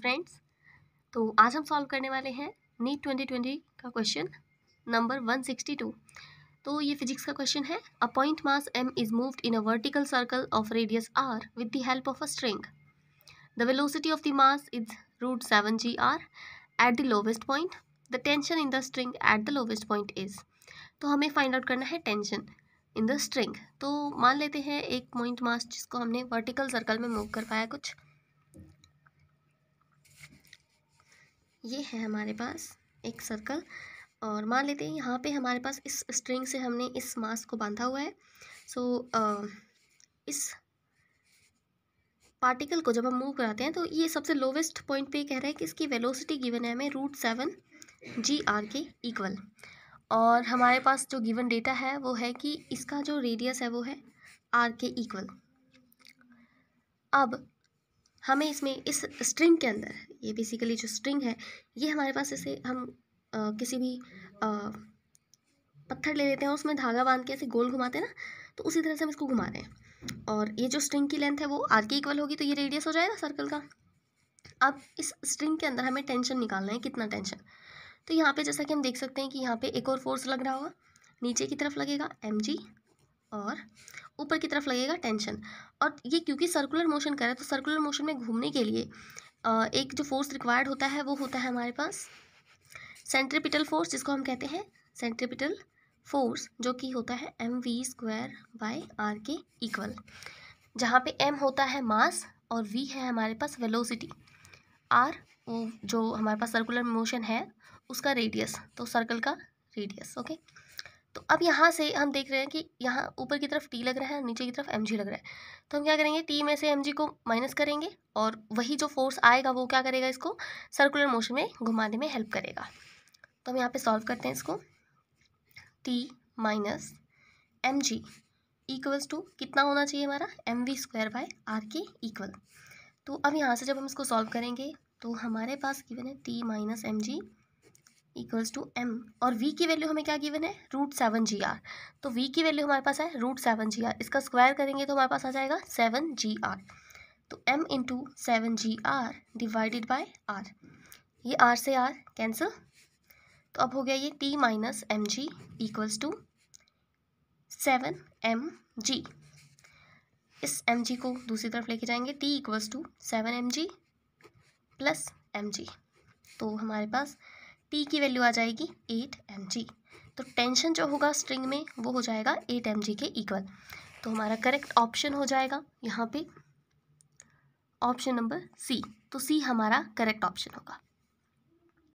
Friends तो आज हम सॉल्व करने वाले हैं नीट ट्वेंटी ट्वेंटी का question number one sixty two तो ये फिजिक्स का क्वेश्चन है a point mass M is moved in a vertical circle of radius R with the help of a string the velocity of the mass is root seven G R at the lowest point the tension in the string at the lowest point is तो हमें find out करना है tension in the string तो मान लेते हैं एक point mass जिसको हमने वर्टिकल सर्कल में मूव कर पाया कुछ ये है हमारे पास एक सर्कल और मान लेते हैं यहाँ पे हमारे पास इस स्ट्रिंग से हमने इस मास को बांधा हुआ है सो so, इस पार्टिकल को जब हम मूव कराते हैं तो ये सबसे लोवेस्ट पॉइंट पे कह रहा है कि इसकी वेलोसिटी गिवन है हमें रूट सेवन जी आर के इक्वल और हमारे पास जो गिवन डेटा है वो है कि इसका जो रेडियस है वो है आर के इक्वल अब हमें इसमें इस स्ट्रिंग के अंदर ये बेसिकली जो स्ट्रिंग है ये हमारे पास इसे हम आ, किसी भी आ, पत्थर ले लेते हैं उसमें धागा बांध के ऐसे गोल घुमाते हैं ना तो उसी तरह से हम इसको घुमा रहे हैं और ये जो स्ट्रिंग की लेंथ है वो आर के इक्वल होगी तो ये रेडियस हो जाएगा सर्कल का अब इस स्ट्रिंग के अंदर हमें टेंशन निकालना है कितना टेंशन तो यहाँ पे जैसा कि हम देख सकते हैं कि यहाँ पे एक और फोर्स लग रहा होगा नीचे की तरफ लगेगा एम जी और ऊपर की तरफ लगेगा टेंशन और ये क्योंकि सर्कुलर मोशन कर रहा है तो सर्कुलर मोशन में घूमने के लिए एक जो फोर्स रिक्वायर्ड होता है वो होता है हमारे पास सेंट्रिपिटल फोर्स जिसको हम कहते हैं सेंट्रिपिटल फोर्स जो कि होता है M V square by R के इक्वल जहाँ पे एम होता है मास और वी है हमारे पास वेलोसिटी आर वो जो हमारे पास सर्कुलर मोशन है उसका रेडियस तो सर्कल का रेडियस ओके okay? तो अब यहाँ से हम देख रहे हैं कि यहाँ ऊपर की तरफ टी लग रहा है नीचे की तरफ एम लग रहा है तो हम क्या करेंगे टी में से एम को माइनस करेंगे और वही जो फोर्स आएगा वो क्या करेगा इसको सर्कुलर मोशन में घुमाने में हेल्प करेगा तो हम यहाँ पे सॉल्व करते हैं इसको T minus M G equals to कितना होना चाहिए हमारा M V square by R के इक्वल तो अब यहाँ से जब हम इसको सॉल्व करेंगे तो हमारे पास गिवन है T minus M G equals to M और वी की वैल्यू हमें क्या गिवन है रूट सेवन जी आर तो वी की वैल्यू हमारे पास है रूट सेवन जी आर इसका स्क्वायर करेंगे तो हमारे पास आ जाएगा सेवन जी आर तो M into seven G R divided by R ये आर से आर कैंसिल तो अब हो गया ये T minus M G equals to seven M G इस एम जी को दूसरी तरफ लेके जाएंगे T equals to seven M G plus M G तो हमारे पास टी की वैल्यू आ जाएगी एट एम तो टेंशन जो होगा स्ट्रिंग में वो हो जाएगा एट एम के इक्वल तो हमारा करेक्ट ऑप्शन हो जाएगा यहाँ पे ऑप्शन नंबर सी तो सी हमारा करेक्ट ऑप्शन होगा